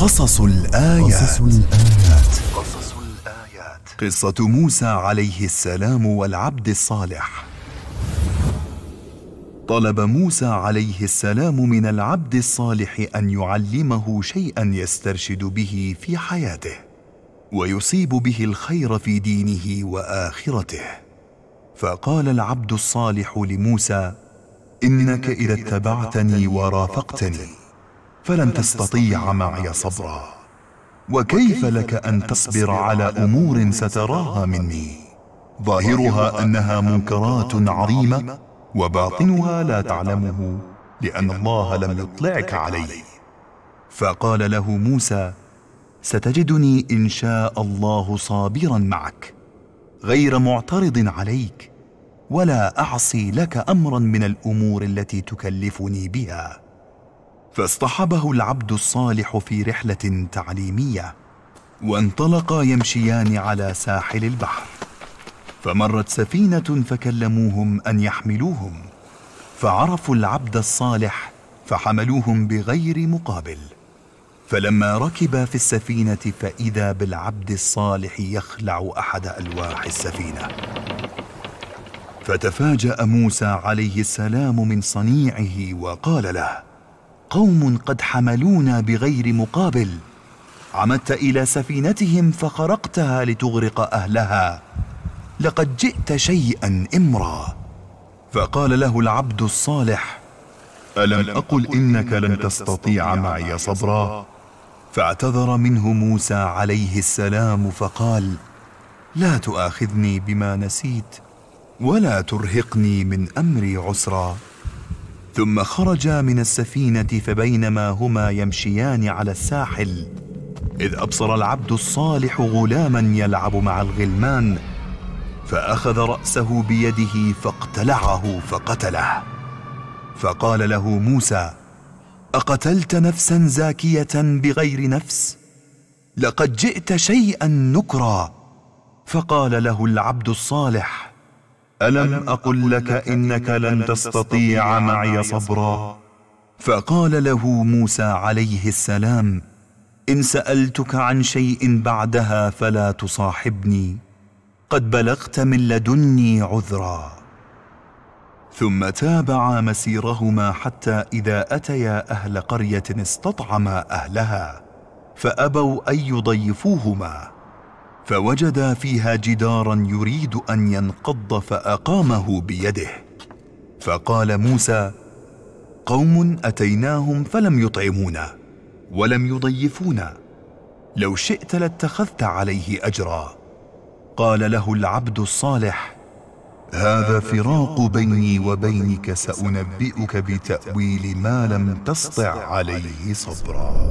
قصص الآيات قصص الآيات قصص الآيات قصة موسى عليه السلام والعبد الصالح طلب موسى عليه السلام من العبد الصالح أن يعلمه شيئا يسترشد به في حياته ويصيب به الخير في دينه وآخرته فقال العبد الصالح لموسى إنك إذا اتبعتني ورافقتني فلن تستطيع معي صبرا وكيف لك أن تصبر على أمور ستراها مني ظاهرها أنها منكرات عظيمة وباطنها لا تعلمه لأن الله لم يطلعك عليه فقال له موسى ستجدني إن شاء الله صابرا معك غير معترض عليك ولا أعصي لك أمرا من الأمور التي تكلفني بها فاصطحبه العبد الصالح في رحله تعليميه وانطلقا يمشيان على ساحل البحر فمرت سفينه فكلموهم ان يحملوهم فعرفوا العبد الصالح فحملوهم بغير مقابل فلما ركب في السفينه فاذا بالعبد الصالح يخلع احد الواح السفينه فتفاجا موسى عليه السلام من صنيعه وقال له قوم قد حملونا بغير مقابل عمدت الى سفينتهم فخرقتها لتغرق اهلها لقد جئت شيئا امرا فقال له العبد الصالح الم اقل انك لن تستطيع معي صبرا فاعتذر منه موسى عليه السلام فقال لا تؤاخذني بما نسيت ولا ترهقني من امري عسرا ثم خرجا من السفينه فبينما هما يمشيان على الساحل اذ ابصر العبد الصالح غلاما يلعب مع الغلمان فاخذ راسه بيده فاقتلعه فقتله فقال له موسى اقتلت نفسا زاكيه بغير نفس لقد جئت شيئا نكرا فقال له العبد الصالح ألم أقل لك إنك لن تستطيع معي صبرا فقال له موسى عليه السلام إن سألتك عن شيء بعدها فلا تصاحبني قد بلغت من لدني عذرا ثم تابعا مسيرهما حتى إذا أتيا أهل قرية استطعما أهلها فأبوا أن يضيفوهما فوجد فيها جدارا يريد ان ينقض فاقامه بيده فقال موسى قوم اتيناهم فلم يطعمونا ولم يضيفونا لو شئت لاتخذت عليه اجرا قال له العبد الصالح هذا فراق بيني وبينك سانبئك بتاويل ما لم تسطع عليه صبرا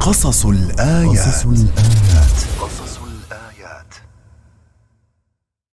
قصص الايات, قصص الآيات.